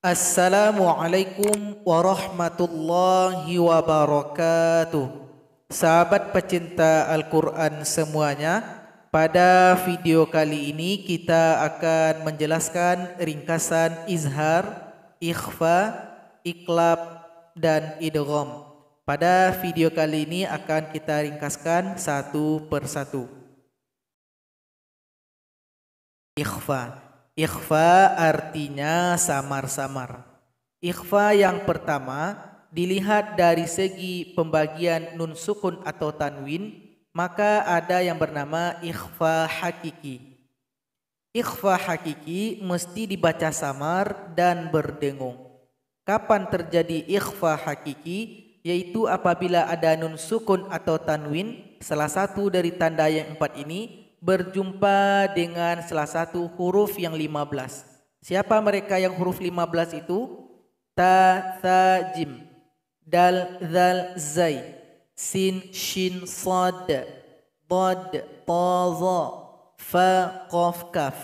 Assalamualaikum warahmatullahi wabarakatuh. Sahabat pecinta Al-Quran semuanya, pada video kali ini kita akan menjelaskan ringkasan izhar, ikhfa, iklab, dan idrom. Pada video kali ini akan kita ringkaskan satu persatu. Ikhfa Ikhfa artinya samar-samar. Ikhfa yang pertama dilihat dari segi pembagian nun sukun atau tanwin, maka ada yang bernama ikhfa hakiki. Ikhfa hakiki mesti dibaca samar dan berdengung. Kapan terjadi ikhfa hakiki? Yaitu apabila ada nun sukun atau tanwin, salah satu dari tanda yang empat ini berjumpa dengan salah satu huruf yang 15. Siapa mereka yang huruf 15 itu? Ta, tha, jim, dal, zal, zai, sin, shin, sad, Bad, ta, fa, qaf, kaf.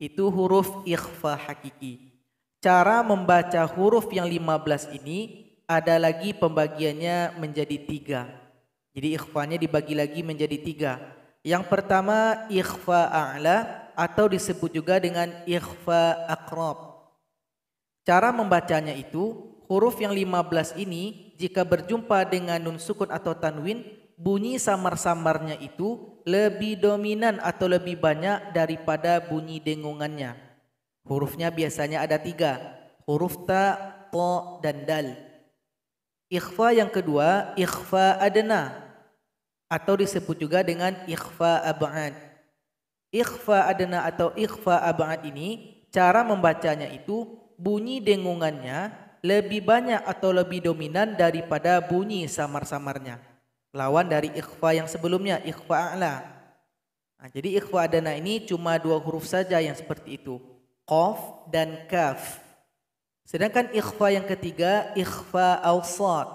Itu huruf ikhfa hakiki. Cara membaca huruf yang 15 ini ada lagi pembagiannya menjadi tiga. Jadi ikhfanya dibagi lagi menjadi tiga. Yang pertama ikhfa a'la atau disebut juga dengan ikhfa akrab. Cara membacanya itu huruf yang 15 ini jika berjumpa dengan nun sukun atau tanwin bunyi samar-samarnya itu lebih dominan atau lebih banyak daripada bunyi dengungannya. Hurufnya biasanya ada tiga, huruf ta, to, dan dal. Ikhfa yang kedua, ikhfa adena atau disebut juga dengan ikhfa ab'ad. Ikhfa adana atau ikhfa ab'ad ini cara membacanya itu bunyi dengungannya lebih banyak atau lebih dominan daripada bunyi samar-samarnya. Lawan dari ikhfa yang sebelumnya, ikhfa a'la. Nah, jadi ikhfa adana ini cuma dua huruf saja yang seperti itu. Qaf dan kaf. Sedangkan ikhfa yang ketiga, ikhfa awsat.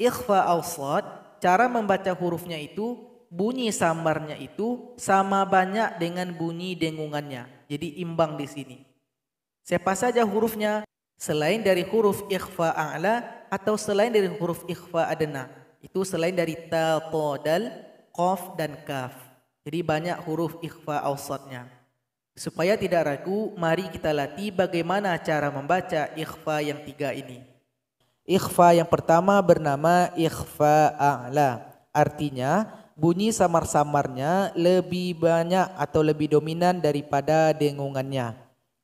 Ikhfa awsat cara membaca hurufnya itu, bunyi samarnya itu sama banyak dengan bunyi dengungannya. Jadi imbang di sini. Siapa saja hurufnya selain dari huruf ikhfa a'la atau selain dari huruf ikhfa adna. Itu selain dari ta, to, dal, qaf dan kaf. Jadi banyak huruf ikhfa awsatnya. Supaya tidak ragu, mari kita latih bagaimana cara membaca ikhfa yang tiga ini. Ikhfa yang pertama bernama ikhfa a'la. Artinya bunyi samar-samarnya lebih banyak atau lebih dominan daripada dengungannya.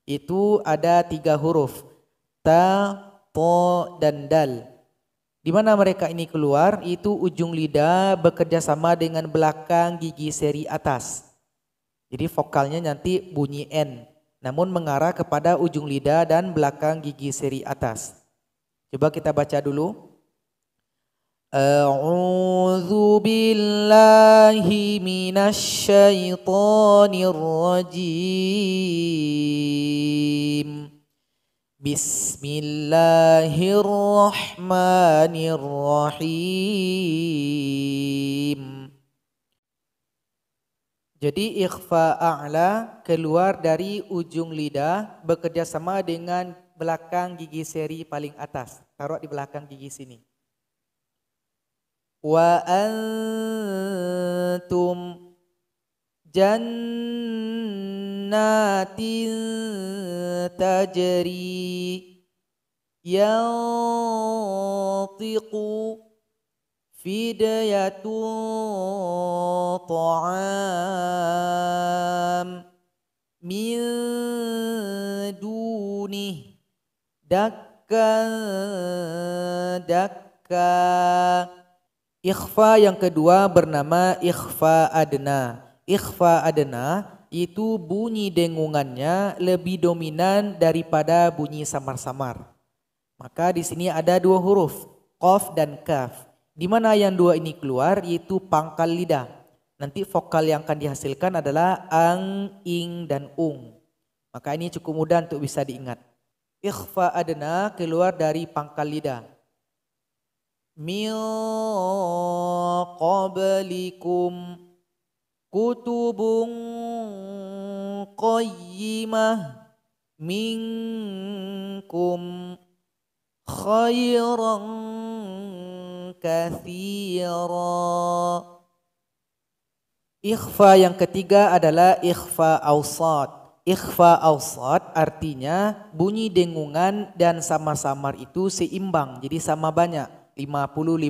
Itu ada tiga huruf. Ta, po, dan dal. Di mana mereka ini keluar itu ujung lidah bekerja sama dengan belakang gigi seri atas. Jadi vokalnya nanti bunyi N namun mengarah kepada ujung lidah dan belakang gigi seri atas. Coba kita baca dulu. A'udzu billahi minasyaitonir rajim. Bismillahirrahmanirrahim. Jadi ikhfa a'la keluar dari ujung lidah bekerja sama dengan belakang gigi seri paling atas. Taruh di belakang gigi sini. Wa antum jannatin tajri yantiqu fidayatun ta'am min dunih dakka dakka ikhfa yang kedua bernama ikhfa adna ikhfa adna itu bunyi dengungannya lebih dominan daripada bunyi samar-samar maka di sini ada dua huruf qaf dan kaf di mana yang dua ini keluar yaitu pangkal lidah nanti vokal yang akan dihasilkan adalah ang ing dan ung maka ini cukup mudah untuk bisa diingat Ikhfa adna keluar dari pangkal lidah. Min kutubun qayyimah minkum khairan kathira. Ikhfa yang ketiga adalah ikhfa awsat. Ikhfa awsat artinya bunyi dengungan dan samar samar itu seimbang. Jadi sama banyak, 50-50.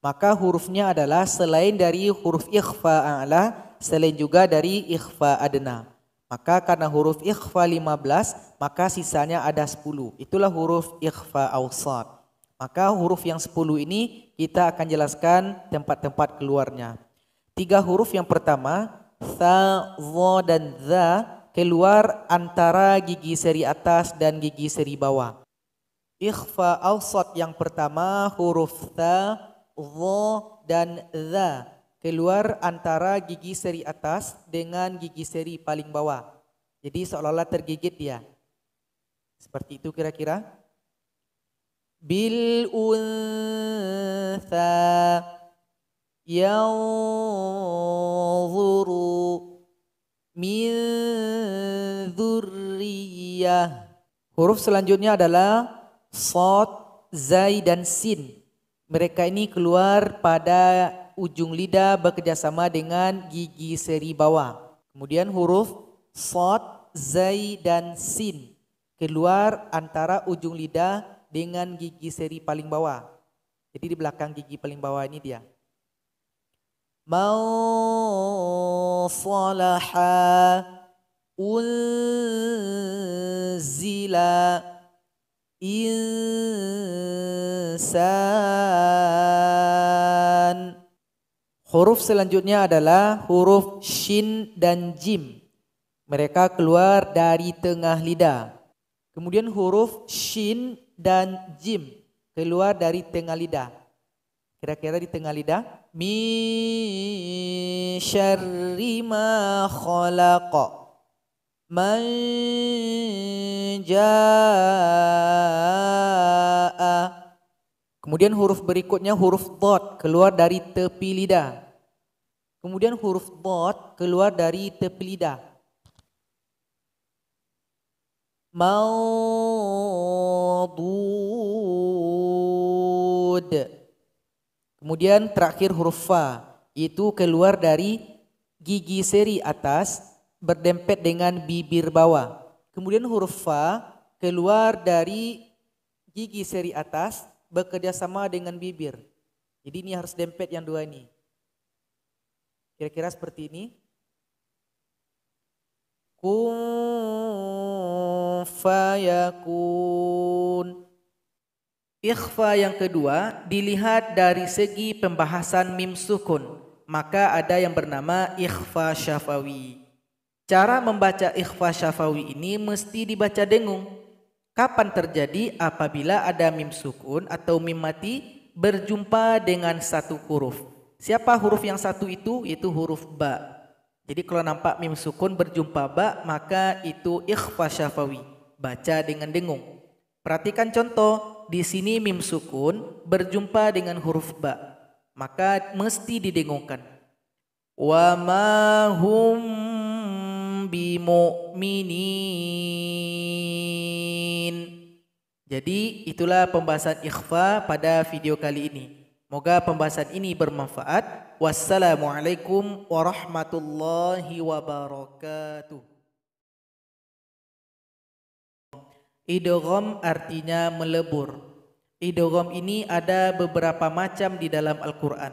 Maka hurufnya adalah selain dari huruf ikhfa a'la, selain juga dari ikhfa adna. Maka karena huruf ikhfa 15, maka sisanya ada 10. Itulah huruf ikhfa awsat. Maka huruf yang 10 ini kita akan jelaskan tempat-tempat keluarnya. Tiga huruf yang pertama, tha, dha, dan za keluar antara gigi seri atas dan gigi seri bawah. Ikhfa al yang pertama huruf tha, dha dan dha keluar antara gigi seri atas dengan gigi seri paling bawah. Jadi seolah-olah tergigit dia. Seperti itu kira-kira. Bil untha yanzuru min Huruf selanjutnya adalah sod, zai dan sin. Mereka ini keluar pada ujung lidah bekerjasama dengan gigi seri bawah. Kemudian huruf sod, zai dan sin keluar antara ujung lidah dengan gigi seri paling bawah. Jadi di belakang gigi paling bawah ini dia. Mau صلحا أنزلا insan. Huruf selanjutnya adalah huruf shin dan jim. Mereka keluar dari tengah lidah. Kemudian huruf shin dan jim keluar dari tengah lidah. Kira-kira di tengah lidah min syarri ma man jaa Kemudian huruf berikutnya huruf dot keluar dari tepi lidah. Kemudian huruf dot keluar dari tepi lidah. Maudud. Kemudian terakhir huruf fa itu keluar dari gigi seri atas berdempet dengan bibir bawah. Kemudian huruf fa keluar dari gigi seri atas bekerja sama dengan bibir. Jadi ini harus dempet yang dua ini. Kira-kira seperti ini. Kun fayakun. Ikhfa yang kedua dilihat dari segi pembahasan mim sukun, maka ada yang bernama ikhfa syafawi. Cara membaca ikhfa syafawi ini mesti dibaca dengung. Kapan terjadi apabila ada mim sukun atau mim mati berjumpa dengan satu huruf. Siapa huruf yang satu itu? Itu huruf ba. Jadi kalau nampak mim sukun berjumpa ba, maka itu ikhfa syafawi. Baca dengan dengung. Perhatikan contoh, di sini mim sukun berjumpa dengan huruf ba. Maka mesti didengungkan. Wa ma hum bimu'minin. Jadi itulah pembahasan ikhfa pada video kali ini. Moga pembahasan ini bermanfaat. Wassalamualaikum warahmatullahi wabarakatuh. Idogom artinya melebur. Idogom ini ada beberapa macam di dalam Al-Quran.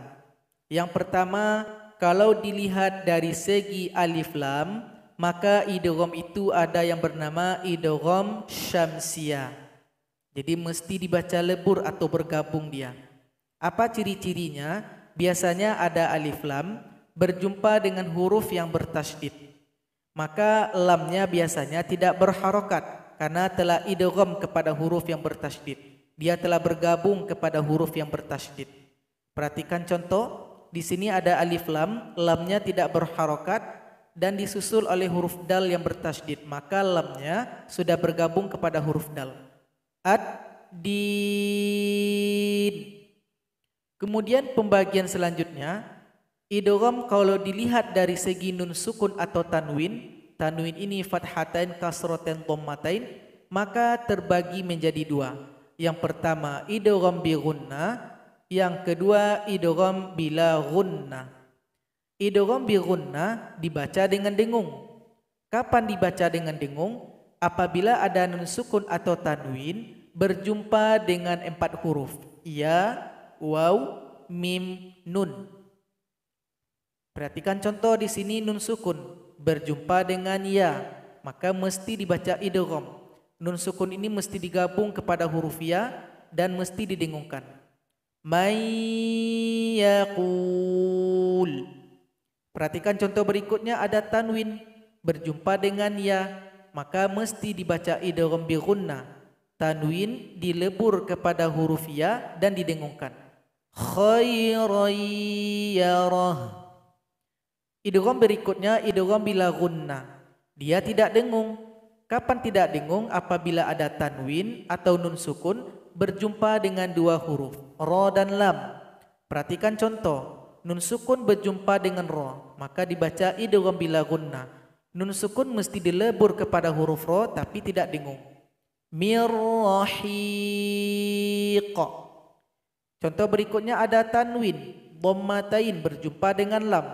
Yang pertama, kalau dilihat dari segi alif lam, maka idogom itu ada yang bernama idogom syamsia. Jadi mesti dibaca lebur atau bergabung dia. Apa ciri-cirinya? Biasanya ada alif lam berjumpa dengan huruf yang bertasydid. Maka lamnya biasanya tidak berharokat karena telah idgham kepada huruf yang bertasydid. Dia telah bergabung kepada huruf yang bertasydid. Perhatikan contoh, di sini ada alif lam, lamnya tidak berharokat dan disusul oleh huruf dal yang bertasydid, maka lamnya sudah bergabung kepada huruf dal. Ad di Kemudian pembagian selanjutnya, idgham kalau dilihat dari segi nun sukun atau tanwin tanwin ini fathatain kasroten tommatain maka terbagi menjadi dua. Yang pertama idgham bi gunna, yang kedua idgham bila gunna. Idgham bi gunna dibaca dengan dengung. Kapan dibaca dengan dengung? Apabila ada nun sukun atau tanwin berjumpa dengan empat huruf ya, waw, mim, nun. Perhatikan contoh di sini nun sukun berjumpa dengan ya, maka mesti dibaca idgham. Nun sukun ini mesti digabung kepada huruf ya dan mesti didengungkan. May Perhatikan contoh berikutnya ada tanwin berjumpa dengan ya, maka mesti dibaca idgham bi Tanwin dilebur kepada huruf ya dan didengungkan. Khairan ya Idgham berikutnya idgham bila gunna. Dia tidak dengung. Kapan tidak dengung apabila ada tanwin atau nun sukun berjumpa dengan dua huruf ro dan lam. Perhatikan contoh. Nun sukun berjumpa dengan ro, maka dibaca idgham bila gunna. Nun sukun mesti dilebur kepada huruf ro tapi tidak dengung. Mirrahiq. Contoh berikutnya ada tanwin, dhammatain berjumpa dengan lam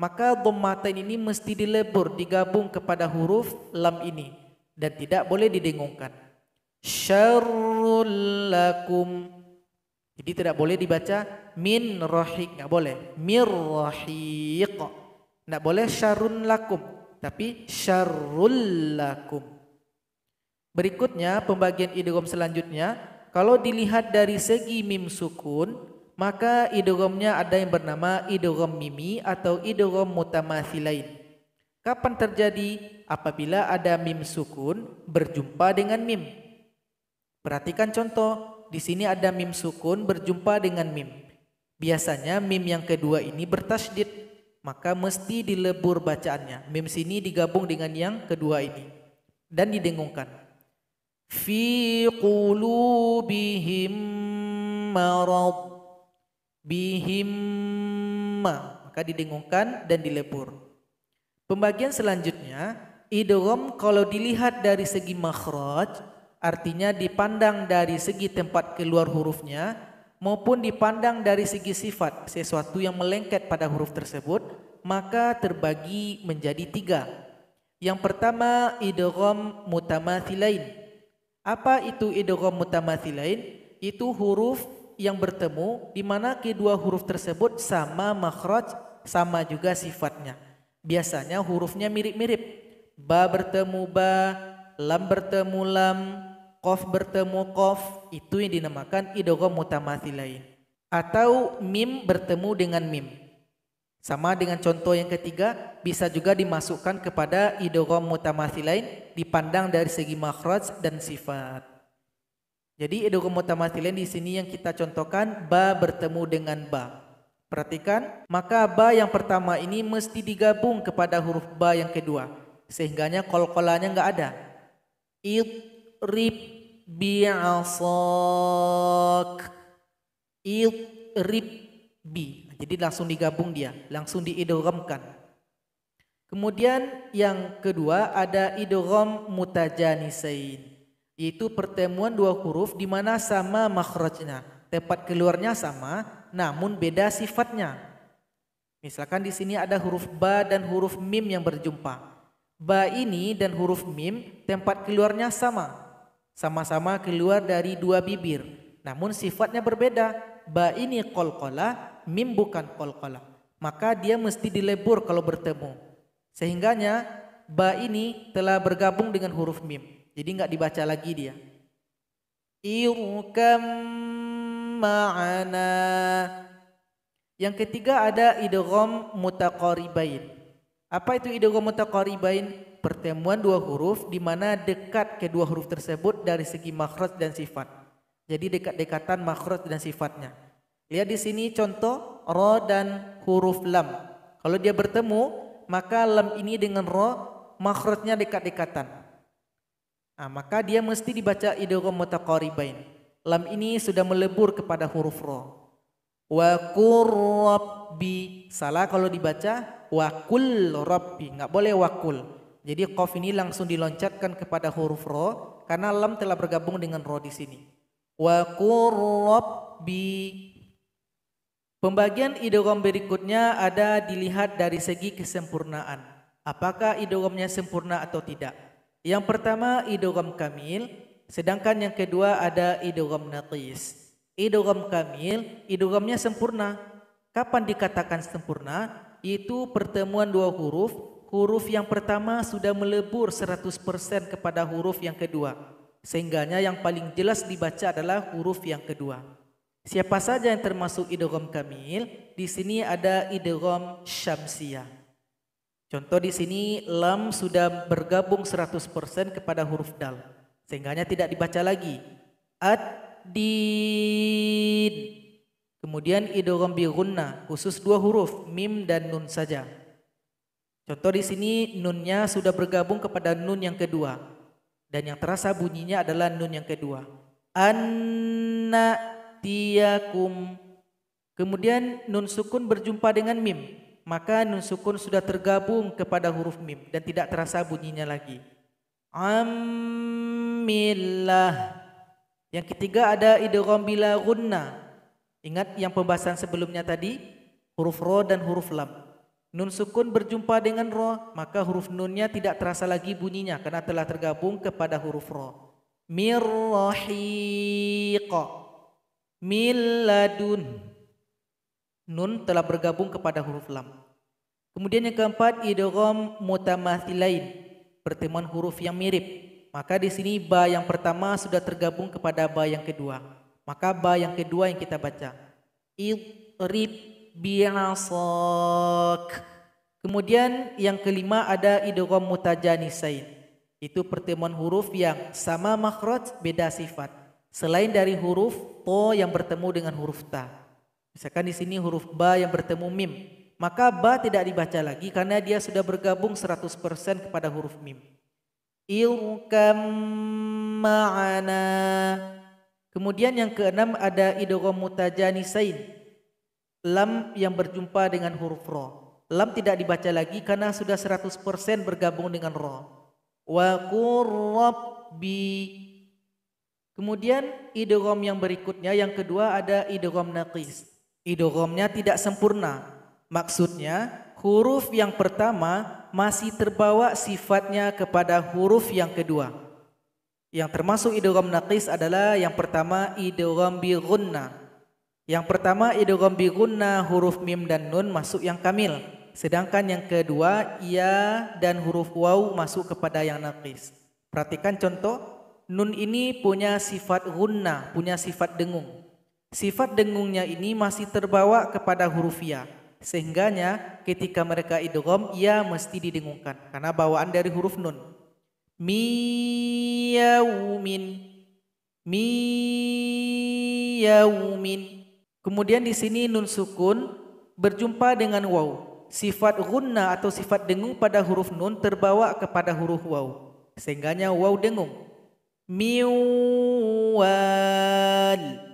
maka dhammatain ini mesti dilebur, digabung kepada huruf lam ini dan tidak boleh didengungkan. Syarrul lakum. Jadi tidak boleh dibaca min rahiq, enggak boleh. Mir rahiq. Enggak boleh syarrun lakum, tapi syarrul lakum. Berikutnya pembagian idgham selanjutnya, kalau dilihat dari segi mim sukun, maka idogomnya ada yang bernama idogom mimi atau idogom mutamatsilain. Kapan terjadi? Apabila ada mim sukun berjumpa dengan mim. Perhatikan contoh, di sini ada mim sukun berjumpa dengan mim. Biasanya mim yang kedua ini bertasydid, maka mesti dilebur bacaannya. Mim sini digabung dengan yang kedua ini dan didengungkan. Fi qulubihim marad bihimma maka didengungkan dan dilebur pembagian selanjutnya idrom kalau dilihat dari segi makhraj artinya dipandang dari segi tempat keluar hurufnya maupun dipandang dari segi sifat sesuatu yang melengket pada huruf tersebut maka terbagi menjadi tiga yang pertama idrom mutamathilain apa itu idrom mutamathilain itu huruf yang bertemu di mana kedua huruf tersebut sama makhraj, sama juga sifatnya. Biasanya hurufnya mirip-mirip. Ba bertemu ba, lam bertemu lam, kof bertemu kof, itu yang dinamakan idgham mutamathilain. Atau mim bertemu dengan mim. Sama dengan contoh yang ketiga, bisa juga dimasukkan kepada idgham mutamathilain dipandang dari segi makhraj dan sifat. Jadi idgham mutamatsilain di sini yang kita contohkan ba bertemu dengan ba. Perhatikan, maka ba yang pertama ini mesti digabung kepada huruf ba yang kedua sehingganya kol kolanya nggak ada. rib bi asak. Il rib bi. Jadi langsung digabung dia, langsung diidogramkan. Kemudian yang kedua ada idogam mutajanisain yaitu pertemuan dua huruf di mana sama makhrajnya, tempat keluarnya sama namun beda sifatnya. Misalkan di sini ada huruf ba dan huruf mim yang berjumpa. Ba ini dan huruf mim tempat keluarnya sama. Sama-sama keluar dari dua bibir, namun sifatnya berbeda. Ba ini kolkola, mim bukan kolkola. Maka dia mesti dilebur kalau bertemu. Sehingganya ba ini telah bergabung dengan huruf mim. Jadi nggak dibaca lagi dia. Irkam ma'ana. Yang ketiga ada idgham mutaqaribain. Apa itu idgham mutaqaribain? Pertemuan dua huruf di mana dekat kedua huruf tersebut dari segi makhraj dan sifat. Jadi dekat-dekatan makhraj dan sifatnya. Lihat di sini contoh ro dan huruf lam. Kalau dia bertemu, maka lam ini dengan ro makhrajnya dekat-dekatan. Nah, maka dia mesti dibaca idgham mutaqaribain. Lam ini sudah melebur kepada huruf ro. Wa rabbi. Salah kalau dibaca wakul rabbi. Enggak boleh wakul. Jadi qaf ini langsung diloncatkan kepada huruf ro karena lam telah bergabung dengan ro di sini. Wa rabbi. Pembagian idgham berikutnya ada dilihat dari segi kesempurnaan. Apakah idghamnya sempurna atau tidak? Yang pertama idgham kamil, sedangkan yang kedua ada idgham naqis. Idgham kamil, idghamnya sempurna. Kapan dikatakan sempurna? Itu pertemuan dua huruf. Huruf yang pertama sudah melebur 100% kepada huruf yang kedua. Sehingganya yang paling jelas dibaca adalah huruf yang kedua. Siapa saja yang termasuk idgham kamil? Di sini ada idgham syamsiyah. Contoh di sini lam sudah bergabung 100% kepada huruf dal. Sehingganya tidak dibaca lagi. Ad-din. Kemudian idgham bi gunna, khusus dua huruf mim dan nun saja. Contoh di sini nunnya sudah bergabung kepada nun yang kedua dan yang terasa bunyinya adalah nun yang kedua. Anna tiakum. Kemudian nun sukun berjumpa dengan mim maka nun sukun sudah tergabung kepada huruf mim dan tidak terasa bunyinya lagi. Amillah. Yang ketiga ada idgham bila gunna. Ingat yang pembahasan sebelumnya tadi, huruf ro dan huruf lam. Nun sukun berjumpa dengan ro, maka huruf nunnya tidak terasa lagi bunyinya karena telah tergabung kepada huruf ro. Mirrahiqa. Milladun. Nun telah bergabung kepada huruf lam. Kemudian yang keempat, idgham mutamatsilain, pertemuan huruf yang mirip. Maka di sini ba yang pertama sudah tergabung kepada ba yang kedua. Maka ba yang kedua yang kita baca. Idrib biasak. Kemudian yang kelima ada idgham mutajanisain. Itu pertemuan huruf yang sama makhraj beda sifat. Selain dari huruf to yang bertemu dengan huruf ta. Misalkan di sini huruf ba yang bertemu mim, maka ba tidak dibaca lagi karena dia sudah bergabung 100% kepada huruf mim. Irkam ma'ana. Kemudian yang keenam ada idgham mutajanisain. Lam yang berjumpa dengan huruf ro. Lam tidak dibaca lagi karena sudah 100% bergabung dengan ro. Wa qurrabbi. Kemudian idgham yang berikutnya yang kedua ada idgham naqis Idogomnya tidak sempurna. Maksudnya huruf yang pertama masih terbawa sifatnya kepada huruf yang kedua. Yang termasuk idogom naqis adalah yang pertama idogom bi gunna. Yang pertama idogom bi gunna huruf mim dan nun masuk yang kamil. Sedangkan yang kedua ia ya dan huruf waw masuk kepada yang naqis. Perhatikan contoh nun ini punya sifat gunna, punya sifat dengung. Sifat dengungnya ini masih terbawa kepada huruf ya. Sehingganya ketika mereka idgham ia mesti didengungkan karena bawaan dari huruf nun. Miyaumin. Miyaumin. Kemudian di sini nun sukun berjumpa dengan waw. Sifat gunna atau sifat dengung pada huruf nun terbawa kepada huruf waw. Sehingganya waw dengung. Miwal.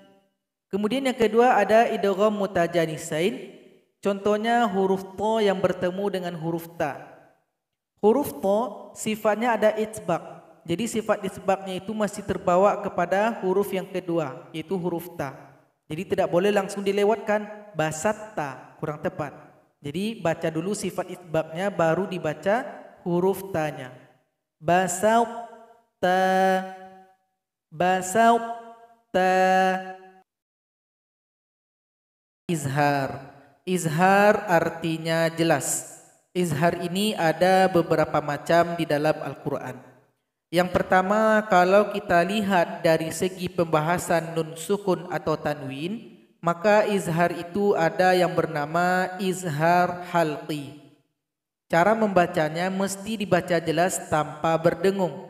Kemudian yang kedua ada idgham mutajanisain. Contohnya huruf to yang bertemu dengan huruf ta. Huruf to sifatnya ada itbaq. Jadi sifat isbaqnya itu masih terbawa kepada huruf yang kedua yaitu huruf ta. Jadi tidak boleh langsung dilewatkan basat ta, kurang tepat. Jadi baca dulu sifat isbaqnya baru dibaca huruf tanya. Basau ta basau ta izhar. Izhar artinya jelas. Izhar ini ada beberapa macam di dalam Al-Quran. Yang pertama, kalau kita lihat dari segi pembahasan nun sukun atau tanwin, maka izhar itu ada yang bernama izhar halqi. Cara membacanya mesti dibaca jelas tanpa berdengung.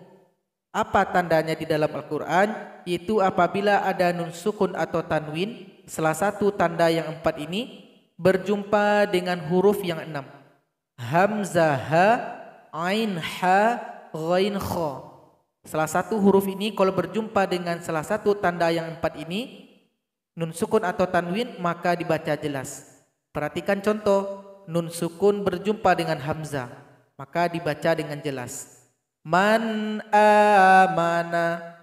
Apa tandanya di dalam Al-Quran? Yaitu apabila ada nun sukun atau tanwin, salah satu tanda yang empat ini berjumpa dengan huruf yang enam. Hamzah, ha, ain, ha, ghain, kha. Salah satu huruf ini kalau berjumpa dengan salah satu tanda yang empat ini, nun sukun atau tanwin maka dibaca jelas. Perhatikan contoh, nun sukun berjumpa dengan hamzah, maka dibaca dengan jelas. Man amana.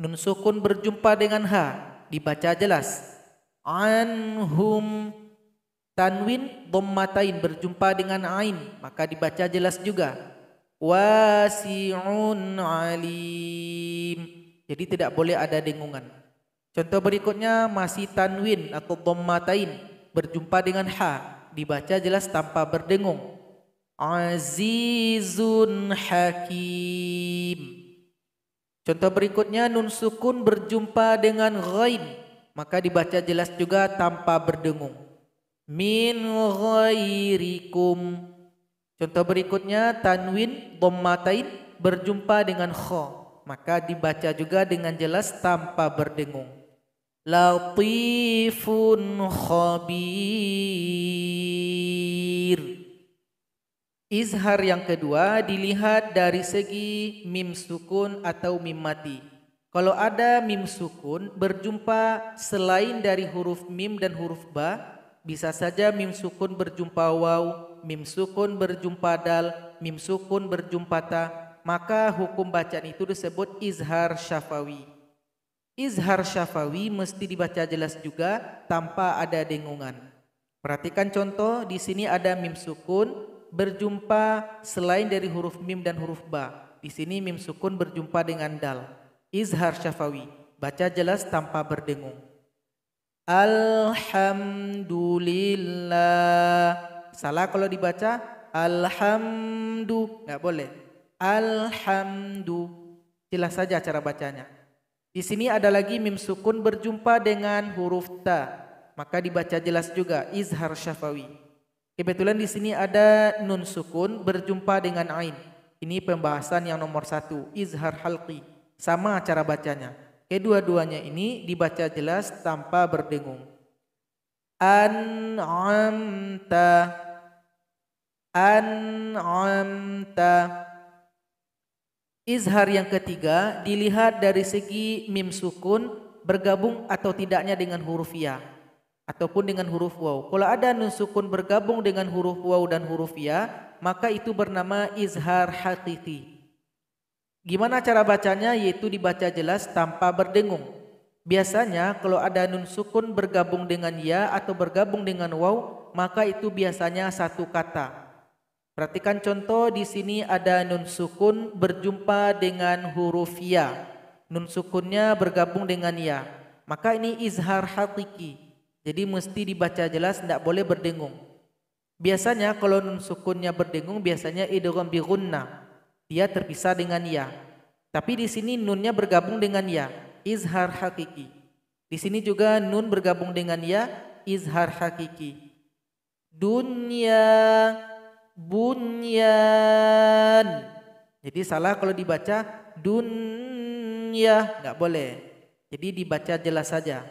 Nun sukun berjumpa dengan ha, dibaca jelas anhum tanwin dommatain berjumpa dengan ain maka dibaca jelas juga wasi'un alim jadi tidak boleh ada dengungan contoh berikutnya masih tanwin atau dommatain berjumpa dengan ha dibaca jelas tanpa berdengung azizun hakim contoh berikutnya nun sukun berjumpa dengan ghain maka dibaca jelas juga tanpa berdengung. Min ghairikum. Contoh berikutnya tanwin dhammatain berjumpa dengan kha. Maka dibaca juga dengan jelas tanpa berdengung. Latifun khabir. Izhar yang kedua dilihat dari segi mim sukun atau mim mati. Kalau ada mim sukun berjumpa selain dari huruf mim dan huruf ba, bisa saja mim sukun berjumpa waw, mim sukun berjumpa dal, mim sukun berjumpa ta, maka hukum bacaan itu disebut izhar syafawi. Izhar syafawi mesti dibaca jelas juga tanpa ada dengungan. Perhatikan contoh, di sini ada mim sukun berjumpa selain dari huruf mim dan huruf ba. Di sini mim sukun berjumpa dengan dal. Izhar Syafawi, baca jelas tanpa berdengung. Alhamdulillah. Salah kalau dibaca alhamdu, nggak boleh. Alhamdu. Jelas saja cara bacanya. Di sini ada lagi mim sukun berjumpa dengan huruf ta, maka dibaca jelas juga izhar syafawi. Kebetulan di sini ada nun sukun berjumpa dengan ain. Ini pembahasan yang nomor satu, izhar halqi. Sama cara bacanya. Kedua-duanya ini dibaca jelas tanpa berdengung. An'amta An'amta Izhar yang ketiga dilihat dari segi mim sukun bergabung atau tidaknya dengan huruf ya ataupun dengan huruf waw. Kalau ada nun sukun bergabung dengan huruf waw dan huruf ya, maka itu bernama izhar hakiki. Gimana cara bacanya? Yaitu dibaca jelas tanpa berdengung. Biasanya kalau ada nun sukun bergabung dengan ya atau bergabung dengan waw, maka itu biasanya satu kata. Perhatikan contoh di sini ada nun sukun berjumpa dengan huruf ya. Nun sukunnya bergabung dengan ya. Maka ini izhar hatiki. Jadi mesti dibaca jelas, tidak boleh berdengung. Biasanya kalau nun sukunnya berdengung, biasanya idgham bi dia terpisah dengan ya. Tapi di sini nunnya bergabung dengan ya, izhar hakiki. Di sini juga nun bergabung dengan ya, izhar hakiki. Dunia bunyan. Jadi salah kalau dibaca dunia, nggak boleh. Jadi dibaca jelas saja.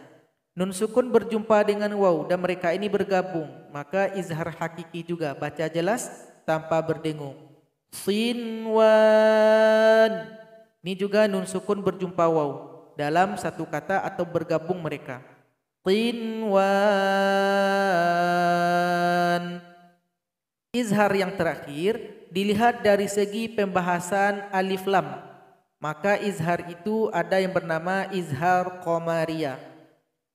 Nun sukun berjumpa dengan waw dan mereka ini bergabung, maka izhar hakiki juga baca jelas tanpa berdengung. Sinwan. Ini juga nun sukun berjumpa waw dalam satu kata atau bergabung mereka. Sinwan. Izhar yang terakhir dilihat dari segi pembahasan alif lam. Maka izhar itu ada yang bernama izhar komaria.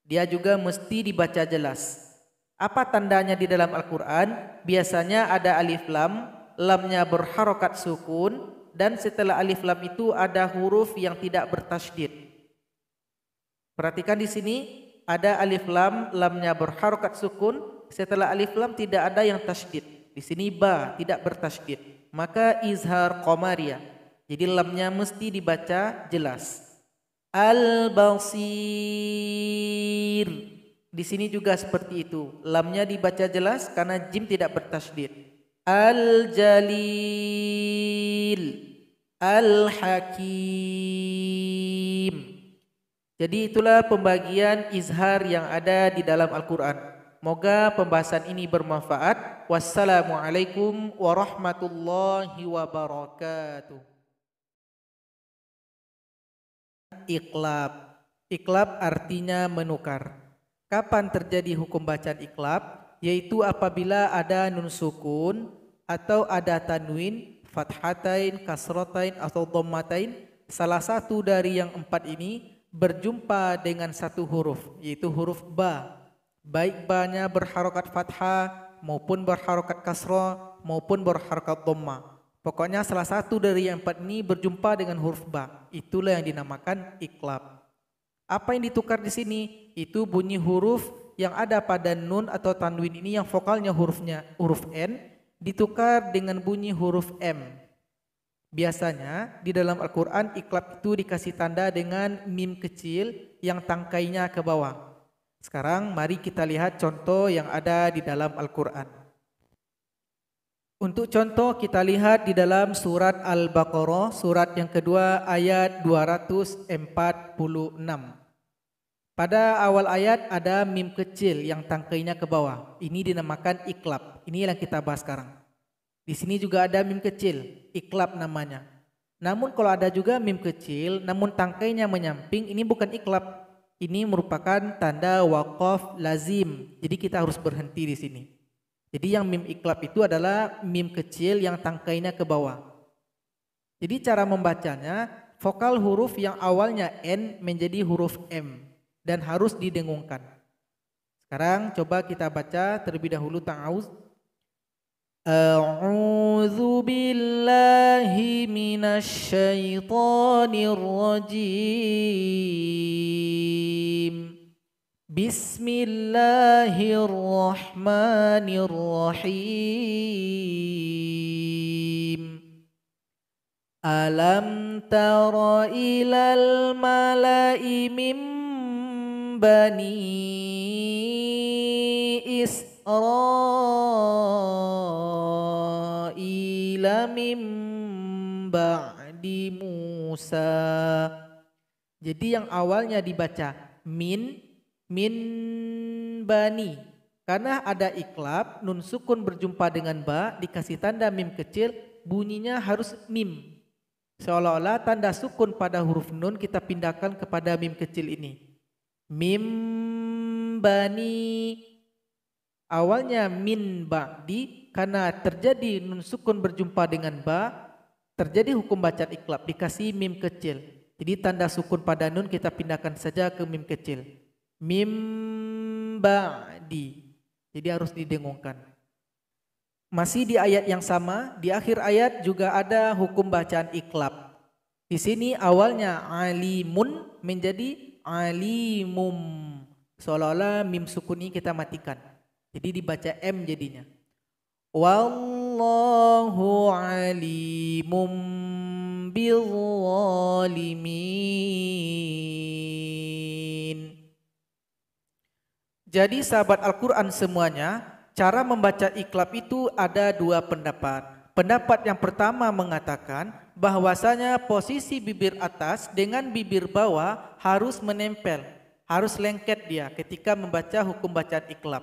Dia juga mesti dibaca jelas. Apa tandanya di dalam Al-Quran? Biasanya ada alif lam, lamnya berharokat sukun dan setelah alif lam itu ada huruf yang tidak bertasydid. Perhatikan di sini ada alif lam, lamnya berharokat sukun, setelah alif lam tidak ada yang tasydid. Di sini ba tidak bertasydid. Maka izhar komaria. Jadi lamnya mesti dibaca jelas. Al-basir. Di sini juga seperti itu. Lamnya dibaca jelas karena jim tidak bertasydid. Al-Jalil Al-Hakim Jadi itulah pembagian izhar yang ada di dalam Al-Quran Moga pembahasan ini bermanfaat Wassalamualaikum warahmatullahi wabarakatuh Iklab Iklab artinya menukar Kapan terjadi hukum bacaan iklab? yaitu apabila ada nun sukun atau ada tanwin, fathatain, kasrotain atau dommatain salah satu dari yang empat ini berjumpa dengan satu huruf, yaitu huruf ba. Baik banyak berharokat fathah maupun berharokat kasro maupun berharokat domma Pokoknya salah satu dari yang empat ini berjumpa dengan huruf ba. Itulah yang dinamakan iklab. Apa yang ditukar di sini? Itu bunyi huruf yang ada pada nun atau tanwin ini yang vokalnya hurufnya huruf n ditukar dengan bunyi huruf m. Biasanya di dalam Al-Quran iklab itu dikasih tanda dengan mim kecil yang tangkainya ke bawah. Sekarang mari kita lihat contoh yang ada di dalam Al-Quran. Untuk contoh kita lihat di dalam surat Al-Baqarah surat yang kedua ayat 246. Pada awal ayat ada mim kecil yang tangkainya ke bawah. Ini dinamakan iklab. Ini yang kita bahas sekarang. Di sini juga ada mim kecil, iklab namanya. Namun kalau ada juga mim kecil, namun tangkainya menyamping, ini bukan iklab. Ini merupakan tanda wakaf lazim. Jadi kita harus berhenti di sini. Jadi yang mim iklab itu adalah mim kecil yang tangkainya ke bawah. Jadi cara membacanya, vokal huruf yang awalnya N menjadi huruf M dan harus didengungkan. Sekarang coba kita baca terlebih dahulu ta'awuz. A'udzu billahi minasy rajim. Bismillahirrahmanirrahim. Alam tara ilal mala'i mim bani Israel min ba'di Musa. Jadi yang awalnya dibaca min min bani karena ada iklab nun sukun berjumpa dengan ba dikasih tanda mim kecil bunyinya harus mim seolah-olah tanda sukun pada huruf nun kita pindahkan kepada mim kecil ini Mim bani awalnya min ba'di karena terjadi nun sukun berjumpa dengan ba terjadi hukum bacaan iklab dikasih mim kecil. Jadi tanda sukun pada nun kita pindahkan saja ke mim kecil. Mim ba'di. Jadi harus didengungkan. Masih di ayat yang sama, di akhir ayat juga ada hukum bacaan iklab. Di sini awalnya alimun menjadi alimum. Seolah-olah mim sukuni kita matikan. Jadi dibaca M jadinya. Wallahu alimum bizzalimin. Jadi sahabat Al-Quran semuanya, cara membaca iklab itu ada dua pendapat. Pendapat yang pertama mengatakan bahwasanya posisi bibir atas dengan bibir bawah harus menempel, harus lengket dia ketika membaca hukum bacaan iklab.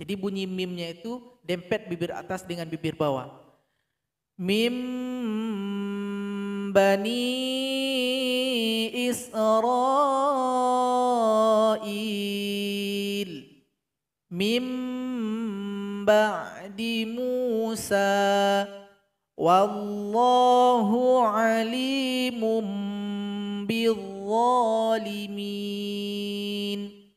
Jadi bunyi mimnya itu dempet bibir atas dengan bibir bawah. Mim bani Israel Mim ba'di Musa Wallahu alimum bizzalimin.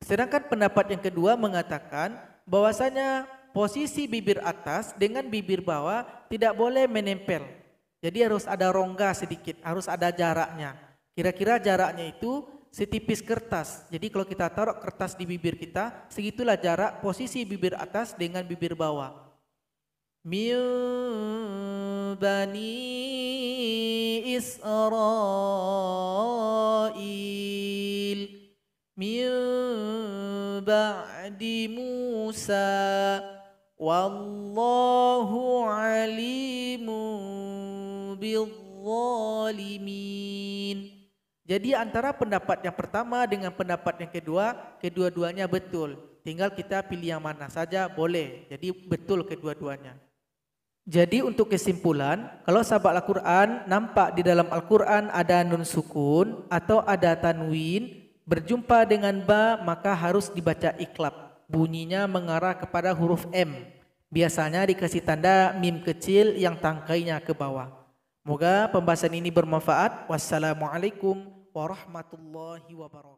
Sedangkan pendapat yang kedua mengatakan bahwasanya posisi bibir atas dengan bibir bawah tidak boleh menempel. Jadi harus ada rongga sedikit, harus ada jaraknya. Kira-kira jaraknya itu setipis kertas. Jadi kalau kita taruh kertas di bibir kita, segitulah jarak posisi bibir atas dengan bibir bawah. من Israel, إسرائيل Musa, Wallahu موسى Jadi antara pendapat yang pertama dengan pendapat yang kedua, kedua-duanya betul. Tinggal kita pilih yang mana saja boleh. Jadi betul kedua-duanya. Jadi untuk kesimpulan, kalau sahabat Al-Quran nampak di dalam Al-Quran ada nun sukun atau ada tanwin berjumpa dengan ba maka harus dibaca iklab. Bunyinya mengarah kepada huruf M. Biasanya dikasih tanda mim kecil yang tangkainya ke bawah. Moga pembahasan ini bermanfaat. Wassalamualaikum warahmatullahi wabarakatuh.